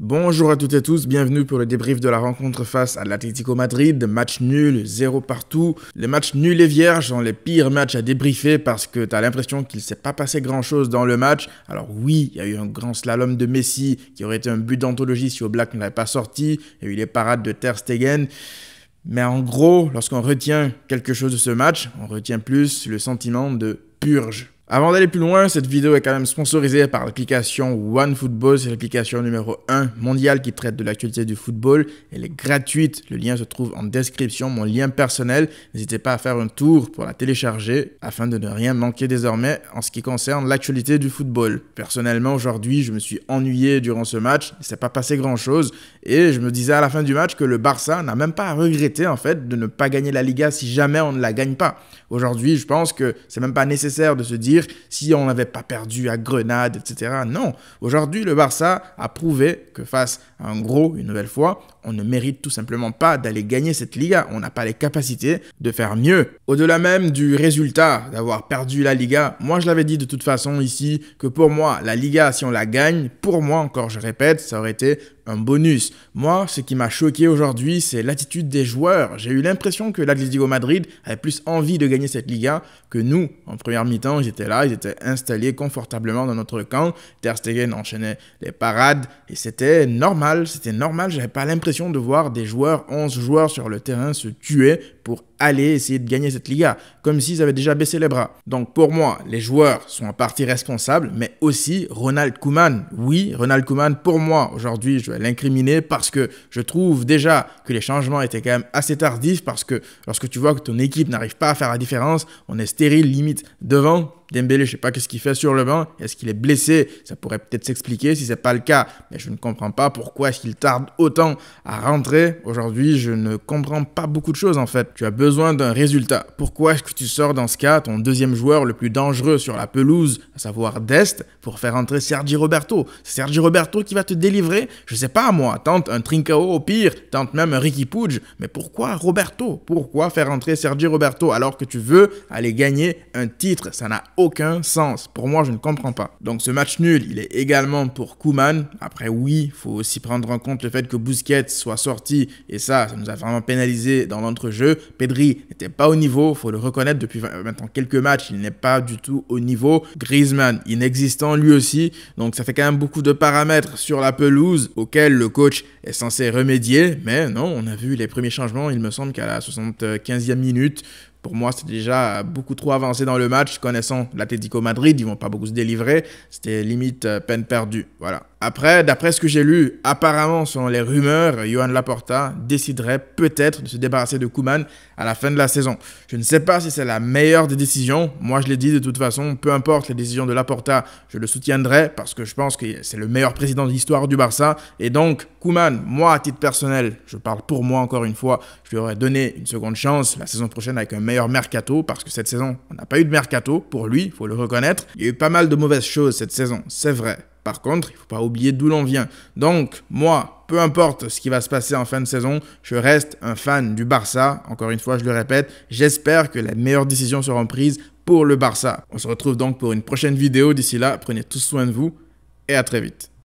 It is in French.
Bonjour à toutes et tous, bienvenue pour le débrief de la rencontre face à l'Atlético Madrid. Match nul, zéro partout. Les matchs nuls et vierges sont les pires matchs à débriefer parce que t'as l'impression qu'il s'est pas passé grand chose dans le match. Alors oui, il y a eu un grand slalom de Messi qui aurait été un but d'anthologie si Oblak n'avait pas sorti. Il y a eu les parades de Ter Stegen. Mais en gros, lorsqu'on retient quelque chose de ce match, on retient plus le sentiment de purge avant d'aller plus loin, cette vidéo est quand même sponsorisée par l'application OneFootball. C'est l'application numéro 1 mondiale qui traite de l'actualité du football. Elle est gratuite. Le lien se trouve en description, mon lien personnel. N'hésitez pas à faire un tour pour la télécharger afin de ne rien manquer désormais en ce qui concerne l'actualité du football. Personnellement, aujourd'hui, je me suis ennuyé durant ce match. Il ne s'est pas passé grand-chose. Et je me disais à la fin du match que le Barça n'a même pas à regretter en fait de ne pas gagner la Liga si jamais on ne la gagne pas. Aujourd'hui, je pense que c'est même pas nécessaire de se dire si on n'avait pas perdu à Grenade, etc. Non, aujourd'hui, le Barça a prouvé que face à un gros, une nouvelle fois, on ne mérite tout simplement pas d'aller gagner cette Liga. On n'a pas les capacités de faire mieux. Au-delà même du résultat d'avoir perdu la Liga, moi je l'avais dit de toute façon ici que pour moi, la Liga, si on la gagne, pour moi encore, je répète, ça aurait été un bonus. Moi, ce qui m'a choqué aujourd'hui, c'est l'attitude des joueurs. J'ai eu l'impression que l'Atlético Madrid avait plus envie de gagner cette Liga que nous. En première mi-temps, ils étaient là, ils étaient installés confortablement dans notre camp. Ter Stegen enchaînait les parades et c'était normal, c'était normal. J'avais pas l'impression de voir des joueurs, 11 joueurs sur le terrain se tuer pour aller essayer de gagner cette Liga, comme s'ils avaient déjà baissé les bras. Donc pour moi, les joueurs sont en partie responsables, mais aussi Ronald Koeman. Oui, Ronald Koeman, pour moi, aujourd'hui, je vais l'incriminer parce que je trouve déjà que les changements étaient quand même assez tardifs, parce que lorsque tu vois que ton équipe n'arrive pas à faire la différence, on est stérile limite devant, Dembélé, je ne sais pas qu'est-ce qu'il fait sur le banc. Est-ce qu'il est blessé Ça pourrait peut-être s'expliquer si ce n'est pas le cas. Mais je ne comprends pas pourquoi est-ce qu'il tarde autant à rentrer. Aujourd'hui, je ne comprends pas beaucoup de choses en fait. Tu as besoin d'un résultat. Pourquoi est-ce que tu sors dans ce cas ton deuxième joueur le plus dangereux sur la pelouse, à savoir Dest, pour faire entrer Sergi Roberto C'est Sergi Roberto qui va te délivrer Je ne sais pas moi. Tente un Trincao au pire, tente même un Ricky Pudge. Mais pourquoi Roberto Pourquoi faire entrer Sergi Roberto alors que tu veux aller gagner un titre Ça n'a aucun sens. Pour moi, je ne comprends pas. Donc ce match nul, il est également pour Kuman. Après, oui, faut aussi prendre en compte le fait que Busquets soit sorti et ça, ça nous a vraiment pénalisé dans l'entrejeu. Pedri n'était pas au niveau, faut le reconnaître depuis maintenant quelques matchs, il n'est pas du tout au niveau. Griezmann, inexistant lui aussi. Donc ça fait quand même beaucoup de paramètres sur la pelouse auxquels le coach est censé remédier. Mais non, on a vu les premiers changements, il me semble qu'à la 75e minute, pour moi, c'était déjà beaucoup trop avancé dans le match. Connaissant l'Atlético Madrid, ils vont pas beaucoup se délivrer. C'était limite euh, peine perdue. Voilà. Après, d'après ce que j'ai lu, apparemment, selon les rumeurs, Johan Laporta déciderait peut-être de se débarrasser de Kuman à la fin de la saison. Je ne sais pas si c'est la meilleure des décisions. Moi, je l'ai dit de toute façon, peu importe les décisions de Laporta, je le soutiendrai parce que je pense que c'est le meilleur président de l'histoire du Barça. Et donc, Kuman, moi, à titre personnel, je parle pour moi encore une fois, je lui aurais donné une seconde chance la saison prochaine avec un meilleur mercato parce que cette saison, on n'a pas eu de mercato pour lui, il faut le reconnaître. Il y a eu pas mal de mauvaises choses cette saison, c'est vrai. Par contre, il ne faut pas oublier d'où l'on vient. Donc, moi, peu importe ce qui va se passer en fin de saison, je reste un fan du Barça. Encore une fois, je le répète, j'espère que les meilleures décisions seront prises pour le Barça. On se retrouve donc pour une prochaine vidéo. D'ici là, prenez tous soin de vous et à très vite.